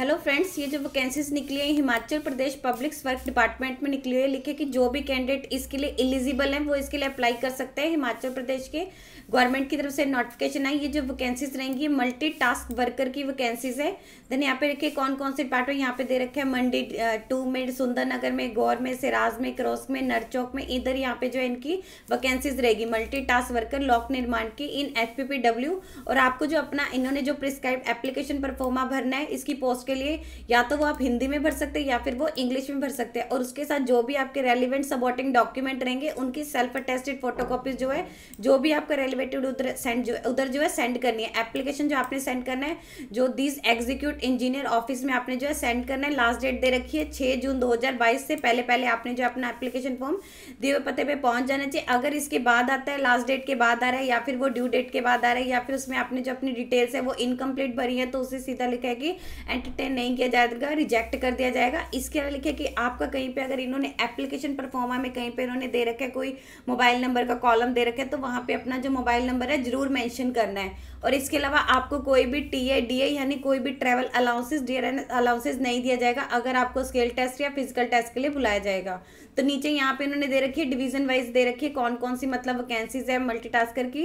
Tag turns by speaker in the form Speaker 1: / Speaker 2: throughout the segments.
Speaker 1: hello friends ये जो vacancies निकली है Himachal Pradesh public work department में निकली है लिखे कि जो भी कैंडिडेट इसके लिए एलिजिबल हैं वो इसके लिए अप्लाई कर सकते हैं हिमाचल प्रदेश के गवर्नमेंट की तरफ से नोटिफिकेशन आई ये जो वैकेंसीज रहेंगी मल्टी टास्क वर्कर की वैकेंसीज है देन यहाँ पे रखे कौन कौन से डिपार्टमेंट यहाँ पे दे रखे हैं मंडी टू में सुंदरनगर में गौर में सिराज में क्रॉस में नरचौक में इधर यहाँ पे जो है इनकी वैकेंसीज रहेगी मल्टी टास्क वर्कर लॉक निर्माण की इन एफ और आपको जो अपना इन्होंने जो प्रिस्क्राइब एप्लीकेशन पर फॉर्मा भरना है इसकी पोस्ट उसके लिए या तो वो आप हिंदी में भर सकते हैं या फिर वो इंग्लिश में भर सकते हैं और उसके साथ जो भी आपके रेलिवेंट सपोर्टिंग डॉक्यूमेंट रहेंगे उनकी सेल्फ अटेस्टेड फोटोकॉपीज जो है जो भी आपका रेलिवेटेड उधर सेंड जो उधर जो है सेंड करनी है एप्लीकेशन जो आपने सेंड करना है जो दिस एग्जीक्यूट इंजीनियर ऑफिस में आपने जो है सेंड करना है लास्ट डेट दे रखी है छः जून दो से पहले पहले आपने जो अपना एप्लीकेशन फॉर्म दिए पते पर पहुंच जाना चाहिए अगर इसके बाद आता है लास्ट डेट के बाद आ रहा है या फिर वो ड्यू डेट के बाद आ रहा है या फिर उसमें आपने जो अपनी डिटेल्स है वो इनकम्प्लीट भरी है तो उसे सीधा लिखा है कि एंटरटेन एंटरटेन नहीं किया जाएगा रिजेक्ट कर दिया जाएगा इसके अलावा लिखे कि आपका कहीं पे अगर इन्होंने एप्लीकेशन परफॉर्मा में कहीं पे इन्होंने दे रखा है कोई मोबाइल नंबर का कॉलम दे रखा है तो वहाँ पे अपना जो मोबाइल नंबर है ज़रूर मैंशन करना है और इसके अलावा आपको कोई भी टी ए डी आई यानी कोई भी ट्रैवल अलाउंसेज डी अलाउंसेज नहीं दिया जाएगा अगर आपको स्केल टेस्ट या फिजिकल टेस्ट के लिए बुलाया जाएगा तो नीचे यहाँ पे इन्होंने दे रखी है डिवीजन वाइज दे रखी है कौन कौन सी मतलब वैकेंसीज है मल्टीटास्कर की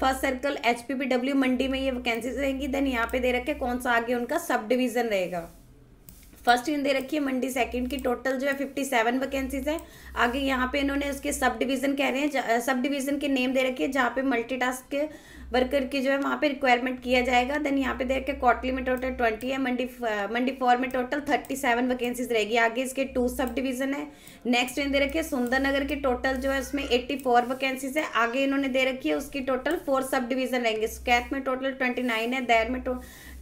Speaker 1: first circle H P P W Mandi में ये वैकेंसीज रहेंगी देन यहाँ पे दे रखे कौन सा आगे उनका सब डिवीजन रहेगा फर्स्ट इन दे रखी है मंडी सेकंड की टोटल जो है फिफ्टी सेवन वैकेंसीज है आगे यहाँ पे इन्होंने उसके सब डिवीज़न कह रहे हैं सब डिवीज़न के नेम दे रखे हैं जहाँ पे मल्टीटास्क वर्कर की जो है वहाँ पे रिक्वायरमेंट किया जाएगा देन यहाँ पे देख के कॉटली uh, में टोटल ट्वेंटी है मंडी मंडी फोर में टोटल थर्टी सेवन वैकेंसीज रहेगी आगे इसके टू सब डिवीज़न है नेक्स्ट इन्हें दे रखिए सुंदरनगर के टोटल जो है उसमें एट्टी फोर वैकेंसीज है आगे इन्होंने दे रखी है उसकी टोटल फोर सब डिवीज़न रहेंगे स्कैथ में टोटल ट्वेंटी नाइन है दैर में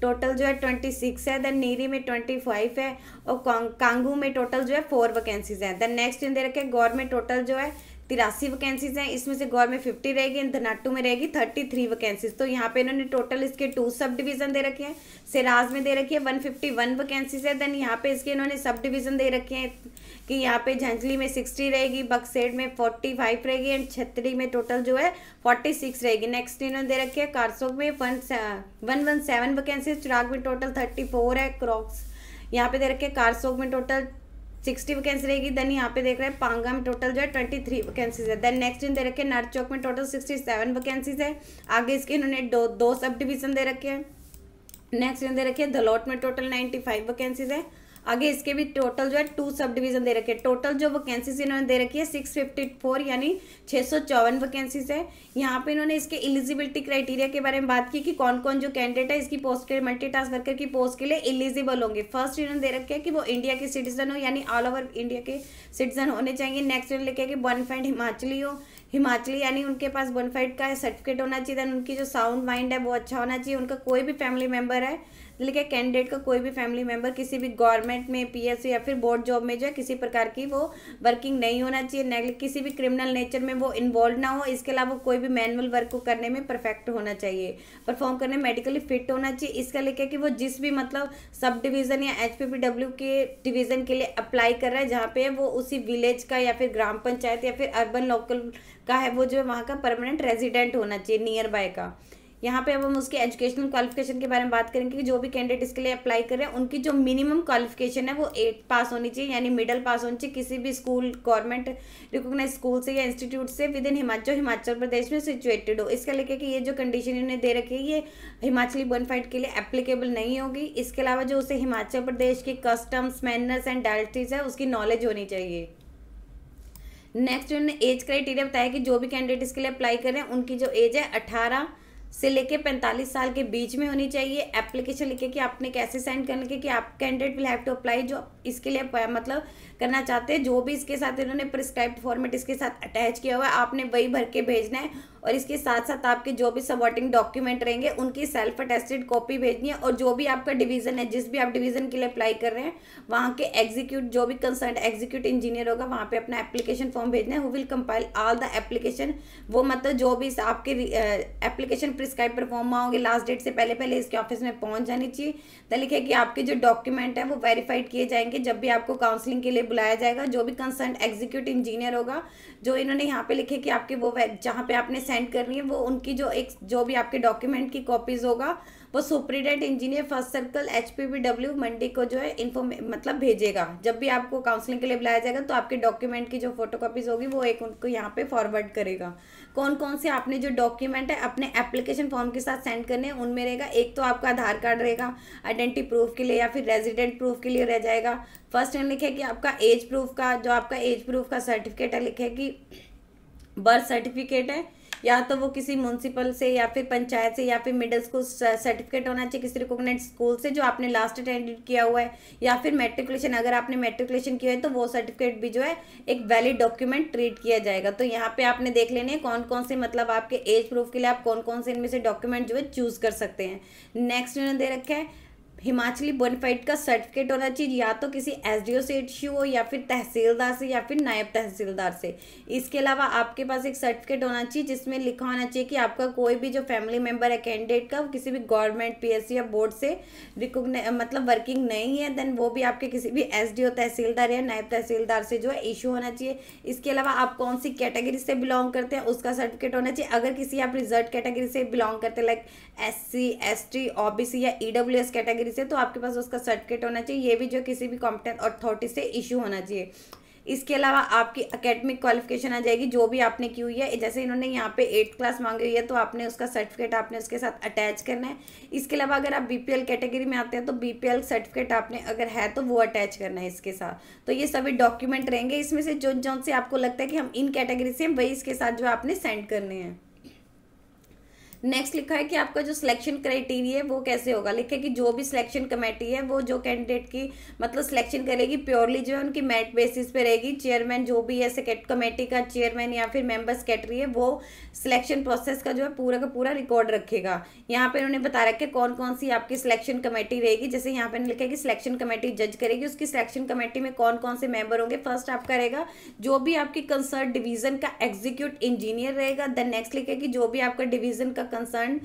Speaker 1: टोटल जो है ट्वेंटी सिक्स है देन नीरी में ट्वेंटी फाइव है और कांगू में टोटल जो है फोर वैकेंसीज हैं देन नेक्स्ट इन्हें दे रखे गौर में टोटल जो है तिरासी वैकेंसीज हैं इसमें से गौर में फिफ्टी रहेगी एंड धनाटू में रहेगी थर्टी थ्री वैकेंसीज तो यहाँ पे इन्होंने टोटल इसके टू सब डिवीज़न दे रखे हैं सिराज में दे रखी है वन फिफ्टी वन वैकेंसीज है देन यहाँ पे इसके इन्होंने सब डिवीज़न दे रखे हैं कि यहाँ पे झंझली में सिक्सटी रहेगी बक्सेड में फोर्टी फाइव रहेगी एंड छतरी में टोटल जो है फोर्टी सिक्स रहेगी नेक्स्ट इन्होंने दे रखी है कारसोक में one one one seven vacancies चिराग में टोटल थर्टी फोर है क्रॉक्स यहाँ पे दे रखे कारसोक में टोटल सिक्सटी वैकेंसी रहेगी देन यहाँ पे देख रहे हैं पांगा में टोटल जो है ट्वेंटी थ्री वैकेंसीज है देन नेक्स्ट इन दे रखे हैं चौक में टोटल सिक्सटी सेवन वैकेंसीज है आगे इसके इन्होंने दो दो सब डिवीजन दे रखे हैं नेक्स्ट इन दे रखे हैं धलोट में टोटल नाइन्टी फाइव वैकेंसीज है आगे इसके भी टोटल जो है टू सब डिवीजन दे रखे हैं टोटल जो वैकेंसीज इन्होंने दे रखी है सिक्स फिफ्टी फोर यानी छः सौ चौवन वैकेंसीज है यहाँ पे इन्होंने इसके एलिजिबिलिटी क्राइटेरिया के बारे में बात की कि कौन कौन जो कैंडिडेट है इसकी पोस्ट के मल्टी टास्क वर्कर की पोस्ट के लिए एलिजिबल होंगे फर्स्ट इन्होंने दे रखे है कि वो इंडिया के सिटीजन हो यानी ऑल ओवर इंडिया के सिटीजन होने चाहिए नेक्स्ट इन्होंने लिखे कि बॉनफाइड हिमाचली हो हिमाचली यानी उनके पास बोनफाइट का सर्टिफिकेट होना चाहिए उनकी जो साउंड माइंड है वो अच्छा होना चाहिए उनका कोई भी फैमिली मेंबर है लेकिन कैंडिडेट का कोई भी फैमिली मेम्बर किसी भी गवर्नमेंट में पी या फिर बोर्ड जॉब में जो है किसी प्रकार की वो वर्किंग नहीं होना चाहिए किसी भी क्रिमिनल नेचर में वो इन्वॉल्व ना हो इसके अलावा कोई भी मैनुअल वर्क को करने में परफेक्ट होना चाहिए परफॉर्म करने मेडिकली फिट होना चाहिए इसका लेकर मतलब कि वो जिस भी मतलब सब डिवीज़न या एच के डिवीज़न के लिए अप्लाई कर रहा है जहाँ पे वो उसी विलेज का या फिर ग्राम पंचायत या फिर अर्बन लोकल का है वो जो है वहाँ का परमानेंट रेजिडेंट होना चाहिए नियर बाय का यहाँ पे अब हम उसके एजुकेशनल क्वालिफिकेशन के बारे में बात करेंगे कि जो भी कैंडिडेट इसके लिए अप्लाई कर रहे हैं उनकी जो मिनिमम क्वालिफिकेशन है वो एट पास होनी चाहिए यानी मिडिल पास होनी चाहिए किसी भी स्कूल गवर्नमेंट रिकोगनाइज स्कूल से या इंस्टीट्यूट से विद इन हिमाचल हिमाचल प्रदेश में सिचुएटेड हो इसका लेकर कि ये जो कंडीशन इन्हें दे रखी है ये हिमाचली बोनफाइट के लिए एप्लीकेबल नहीं होगी इसके अलावा जो उसे हिमाचल प्रदेश की कस्टम्स मैनर्स एंड डायलिटीज़ है उसकी नॉलेज होनी चाहिए नेक्स्ट उन्होंने एज क्राइटेरिया बताया कि जो भी कैंडिडेट इसके लिए अप्लाई कर रहे हैं उनकी जो एज है अठारह से लेके 45 साल के बीच में होनी चाहिए एप्लीकेशन लिखे कि आपने कैसे करने के कि आप candidate will have to apply जो इसके लिए मतलब करना चाहते हैं जो भी इसके साथ इन्होंने प्रिस्क्राइब फॉर्मेट इसके साथ अटैच किया हुआ है आपने वही भर के भेजना है और इसके साथ साथ आपके जो भी सपोर्टिंग डॉक्यूमेंट रहेंगे उनकी सेल्फ अटेस्टेड कॉपी भेजनी है और जो भी आपका डिवीज़न है जिस भी आप डिवीज़न के लिए अप्लाई कर रहे हैं वहाँ के एग्जीक्यूट जो भी कंसर्न एग्जीक्यूट इंजीनियर होगा वहाँ पे अपना एप्लीकेशन फॉर्म भेजना है who will compile all the application वो मतलब जो भी आपके एप्लीकेशन प्रिस्क्राइब फॉर्म होंगे लास्ट डेट से पहले पहले इसके ऑफिस में पहुँच जानी चाहिए तो लिखे कि आपके जो डॉक्यूमेंट है वो वेरीफाइड किए जाएंगे कि जब भी आपको काउंसलिंग के लिए बुलाया जाएगा जो भी कंसर्न एग्जीक्यूटिव इंजीनियर होगा जो इन्होंने यहाँ पे लिखे कि आपके वो जहाँ पे आपने सेंड करनी है वो उनकी जो एक जो भी आपके डॉक्यूमेंट की कॉपीज़ होगा वो superintendent engineer first circle H Mandi को जो है इन्फॉर्मे मतलब भेजेगा जब भी आपको काउंसलिंग के लिए बुलाया जाएगा तो आपके डॉक्यूमेंट की जो फोटो होगी वो एक उनको यहाँ पे फॉरवर्ड करेगा कौन कौन से आपने जो डॉक्यूमेंट है अपने एप्लीकेशन फॉर्म के साथ सेंड करने हैं उनमें रहेगा एक तो आपका आधार कार्ड रहेगा आइडेंटिटी प्रूफ के लिए या फिर रेजिडेंट प्रूफ के लिए रह जाएगा फर्स्ट हैंड लिखे कि आपका एज प्रूफ का जो आपका एज प्रूफ का सर्टिफिकेट है लिखे कि बर्थ सर्टिफिकेट है या तो वो किसी म्यूनसिपल से या फिर पंचायत से या फिर मिडिल स्कूल सर्टिफिकेट होना चाहिए किसी रिकोगनाइज स्कूल से जो आपने लास्ट अटेंडेड किया हुआ है या फिर मेट्रिकुलेशन अगर आपने मेट्रिकुलेशन किया है तो वो सर्टिफिकेट भी जो है एक वैलिड डॉक्यूमेंट ट्रीट किया जाएगा तो यहाँ पे आपने देख लेने कौन कौन से मतलब आपके एज प्रूफ के लिए आप कौन कौन से इनमें से डॉक्यूमेंट जो है चूज़ कर सकते हैं नेक्स्ट इन्होंने दे रखा है हिमाचली बोनिफाइड का सर्टिफिकेट होना चाहिए या तो किसी एस डी ओ से इश्यू हो या फिर तहसीलदार से या फिर नायब तहसीलदार से इसके अलावा आपके पास एक सर्टिफिकेट होना चाहिए जिसमें लिखा होना चाहिए कि आपका कोई भी जो फैमिली मेम्बर है कैंडिडेट का वो किसी भी गवर्नमेंट पी एस सी या बोर्ड से रिकोगना मतलब वर्किंग नहीं है देन वो भी आपके किसी भी एस डी ओ तहसीलदार या नायब तहसीलदार से जो है इशू होना चाहिए इसके अलावा आप कौन सी कैटेगरी से बिलोंग करते हैं उसका सर्टिफिकेट होना चाहिए अगर किसी आप रिजर्व कैटेगरी से बिलोंग करते हैं like S C S T O B C या ई डब्ल्यू एस कैटेगरी से तो आपके पास उसका सर्टिफिकेट होना चाहिए ये भी जो किसी भी कॉम्पिटेंट अथॉरिटी से इशू होना चाहिए इसके अलावा आपकी अकेडमिक क्वालिफिकेशन आ जाएगी जो भी आपने की हुई है जैसे इन्होंने यहाँ पे एट्थ क्लास मांगी हुई है तो आपने उसका सर्टिफिकेट आपने उसके साथ अटैच करना है इसके अलावा अगर आप बीपीएल कैटेगरी में आते हैं तो बीपीएल सर्टिफिकेट आपने अगर है तो वो अटैच करना है इसके साथ तो ये सभी डॉक्यूमेंट रहेंगे इसमें से जो जो से आपको लगता है कि हम इन कैटेगरी से हैं वही इसके साथ जो आपने सेंड करने हैं नेक्स्ट लिखा है कि आपका जो सिलेक्शन क्राइटेरिया है वो कैसे होगा लिखा है कि जो भी सिलेक्शन कमेटी है वो जो कैंडिडेट की मतलब सिलेक्शन करेगी प्योरली जो है उनकी मेरिट बेसिस पे रहेगी चेयरमैन जो भी है कमेटी का चेयरमैन या फिर मेंबर सेक्रेटरी है वो सिलेक्शन प्रोसेस का जो है पूरा का पूरा रिकॉर्ड रखेगा यहाँ पे उन्होंने बता रखा है कौन कौन सी आपकी सिलेक्शन कमेटी रहेगी जैसे यहाँ पे लिखा है कि सिलेक्शन कमेटी जज करेगी उसकी सिलेक्शन कमेटी में कौन कौन से मेंबर होंगे फर्स्ट आपका रहेगा जो भी आपकी कंसर्ट डिवीजन का एग्जीक्यूट इंजीनियर रहेगा देन नेक्स्ट लिखे कि जो भी आपका डिवीजन का कंसर्न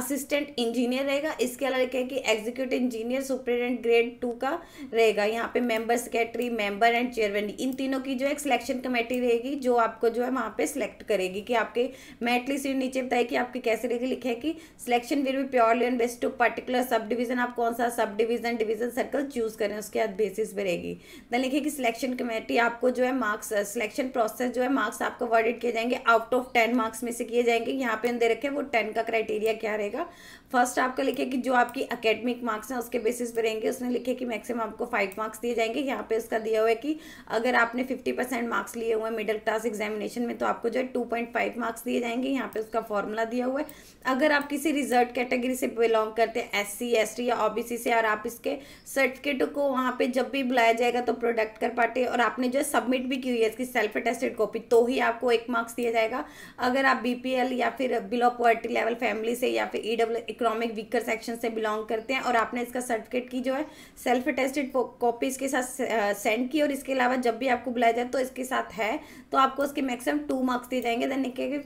Speaker 1: असिस्टेंट इंजीनियर रहेगा इसके अलावा क्या है कि executive engineer superintendent grade two का रहेगा यहाँ पे member secretary member and chairman इन तीनों की जो है सिलेक्शन कमेटी रहेगी जो आपको जो है वहाँ पे सिलेक्ट करेगी कि आपके मेरिट लिस्ट नीचे बताए कि आपके कैसे रहेगी लिखे है कि selection will be purely and based to particular sub division आप कौन सा sub division division circle choose करें उसके बाद बेसिस पर रहेगी देन लिखे कि सिलेक्शन कमेटी आपको जो है मार्क्स सिलेक्शन प्रोसेस जो है मार्क्स आपको वर्डेड किए जाएंगे आउट ऑफ टेन मार्क्स में से किए जाएंगे यहाँ पे दे रखे वो टेन का क्राइटेरिया क्या रहेगा फर्स्ट आपका लिखे कि जो आपकी अकेडमिक मार्क्स हैं उसके बेसिस पर रहेंगे उसने लिखे कि मैक्सिमम आपको फाइव मार्क्स दिए जाएंगे यहाँ पे उसका दिया हुआ है कि अगर आपने फिफ्टी परसेंट मार्क्स लिए हुए हैं मिडिल क्लास एग्जामिनेशन में तो आपको जो है टू पॉइंट फाइव मार्क्स दिए जाएंगे यहाँ पे उसका फॉर्मूला दिया हुआ है अगर आप किसी रिजर्व कैटेगरी से बिलोंग करते हैं एस सी या ओ से और आप इसके सर्टिफिकेट को वहाँ पर जब भी बुलाया जाएगा तो प्रोडक्ट कर पाते और आपने जो है सबमिट भी की हुई है इसकी सेल्फ अटेस्टेड कॉपी तो ही आपको एक मार्क्स दिया जाएगा अगर आप बी या फिर बिलो पॉवर्टी ट्राइबल फैमिली से या फिर E W economic weaker section से बिलोंग करते हैं और आपने इसका सर्टिफिकेट की जो है सेल्फ अटेस्टेड कॉपीज़ के साथ सेंड की और इसके अलावा जब भी आपको बुलाया जाए तो इसके साथ है तो आपको उसके मैक्सिमम टू मार्क्स दिए जाएंगे देन के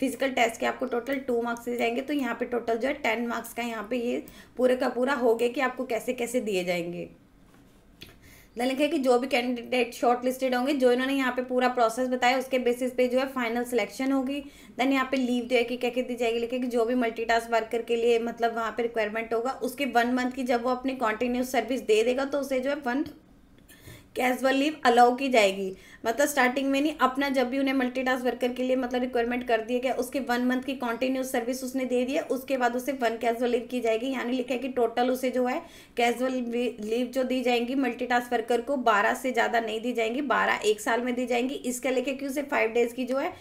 Speaker 1: फिजिकल टेस्ट के आपको टोटल टू मार्क्स दिए जाएंगे तो यहाँ पे टोटल जो है टेन मार्क्स का यहाँ पे ये पूरे का पूरा हो गया कि आपको कैसे कैसे दिए जाएंगे लिखा लिखे कि जो भी कैंडिडेट शॉर्ट लिस्टेड होंगे जो इन्होंने यहाँ पे पूरा प्रोसेस बताया उसके बेसिस पे जो है फाइनल सिलेक्शन होगी देन यहाँ पे लीव जो है कि क्या दी जाएगी लिखे कि जो भी मल्टी टास्क वर्कर के लिए मतलब वहाँ पे रिक्वायरमेंट होगा उसके वन मंथ की जब वो अपनी कॉन्टिन्यूस सर्विस दे देगा तो उसे जो है वन कैजुअल लीव अलाउ की जाएगी मतलब स्टार्टिंग में नहीं अपना जब भी उन्हें मल्टी वर्कर के लिए मतलब रिक्वायरमेंट कर दिया गया उसके वन मंथ की कॉन्टिन्यूस सर्विस उसने दे दी है उसके बाद उसे वन कैजुअल लीव की जाएगी यानी लिखा है कि टोटल उसे जो है कैजुअल लीव जो दी जाएंगी मल्टी वर्कर को बारह से ज़्यादा नहीं दी जाएंगी बारह एक साल में दी जाएंगी इसके लिखे कि उसे फाइव डेज की जो है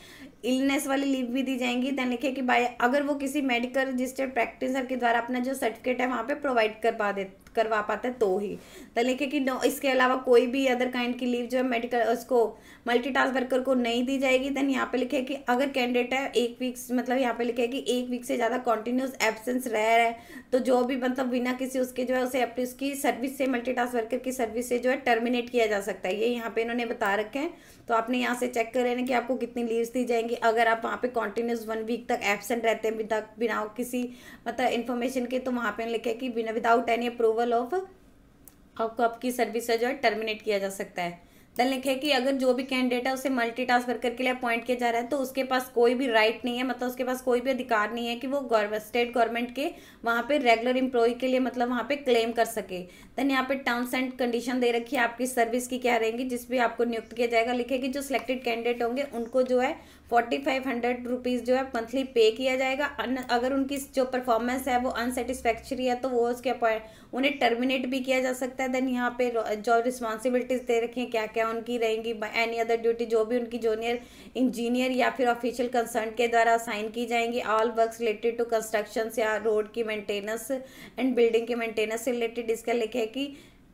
Speaker 1: इलनेस वाली लीव भी दी जाएंगी देन लिखे कि बाय अगर वो किसी मेडिकल रजिस्टर्ड प्रैक्टिसर के द्वारा अपना जो सर्टिफिकेट है वहाँ पे प्रोवाइड करवा दे करवा पाता है तो ही तो लिखे कि नो इसके अलावा कोई भी अदर काइंड की लीव जो है मेडिकल उसको मल्टी वर्कर को नहीं दी जाएगी देन यहाँ पे लिखे कि अगर कैंडिडेट है एक वीक मतलब यहाँ पे लिखे कि एक वीक से ज़्यादा कॉन्टिन्यूस एबसेंस रह रहा है तो जो भी मतलब बिना किसी उसके जो है उसे उसकी सर्विस से मल्टी वर्कर की सर्विस से जो है टर्मिनेट किया जा सकता है ये यहाँ पे इन्होंने बता रखे हैं तो आपने यहाँ से चेक कर लेना कि आपको कितनी लीव्स दी जाएंगी अगर आप वहाँ पे कॉन्टिन्यूस वन वीक तक एबसेंट रहते हैं बिना बिना किसी मतलब इन्फॉर्मेशन के तो वहाँ पे लिखे कि बिना without any approval renewal of आपको आपकी सर्विस जो है टर्मिनेट किया जा सकता है दल लिखे कि अगर जो भी कैंडिडेट है उसे मल्टी टास्क वर्कर के लिए अपॉइंट किया जा रहा है तो उसके पास कोई भी राइट नहीं है मतलब उसके पास कोई भी अधिकार नहीं है कि वो स्टेट गवर्नमेंट के वहाँ पे रेगुलर एम्प्लॉय के लिए मतलब वहाँ पे क्लेम कर सके देन यहाँ पे टर्म्स एंड कंडीशन दे रखी है आपकी सर्विस की क्या रहेंगी जिस भी आपको नियुक्त किया जाएगा लिखे कि जो सिलेक्टेड कैंडिडेट होंगे उनको जो है फोर्टी फाइव हंड्रेड रुपीज़ जो है मंथली पे किया जाएगा अगर उनकी जो परफॉर्मेंस है वो अनसेटिस्फैक्चरी है तो वो उसके उन्हें टर्मिनेट भी किया जा सकता है देन यहाँ पे जो रिस्पॉन्सिबिलिटीज़ दे रखी हैं क्या क्या उनकी रहेंगी एनी अदर ड्यूटी जो भी उनकी जूनियर इंजीनियर या फिर ऑफिशियल कंसर्न के द्वारा असाइन की जाएंगी all work related to construction या रोड की मेंटेनेंस एंड बिल्डिंग की मेंटेनेंस से रिलेटेड इसका लिखे कि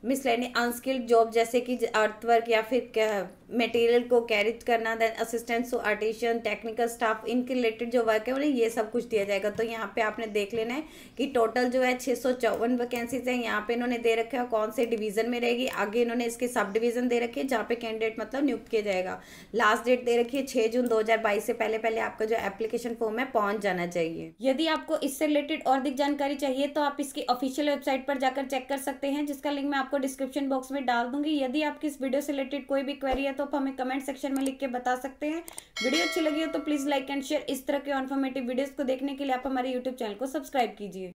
Speaker 1: मिसलैनी अनस्किल्ड जॉब जैसे कि अर्थवर्क या फिर मटेरियल को कैरिज करना then assistant to artisan technical staff इनके रिलेटेड जो वर्क है उन्हें ये सब कुछ दिया जाएगा तो यहाँ पे आपने देख लेना है कि टोटल जो है छः सौ चौवन वैकेंसीज हैं यहाँ पे इन्होंने दे रखे हैं कौन से डिवीजन में रहेगी आगे इन्होंने इसके सब डिवीजन दे रखे हैं जहाँ पे कैंडिडेट मतलब नियुक्त किया जाएगा लास्ट डेट दे रखी है छः जून दो से पहले पहले आपका जो एप्लीकेशन फॉर्म है पहुँच जाना चाहिए यदि आपको इससे रिलेटेड और अधिक जानकारी चाहिए तो आप इसकी ऑफिशियल वेबसाइट पर जाकर चेक कर सकते हैं जिसका लिंक मैं आपको आपको डिस्क्रिप्शन बॉक्स में डाल दूंगी यदि आपकी इस वीडियो से रिलेटेड कोई भी क्वेरी है तो आप हमें कमेंट सेक्शन में लिख के बता सकते हैं वीडियो अच्छी लगी हो तो प्लीज़ लाइक एंड शेयर इस तरह के इन्फॉर्मेटिव वीडियोज़ को देखने के लिए आप हमारे यूट्यूब चैनल को सब्सक्राइब कीजिए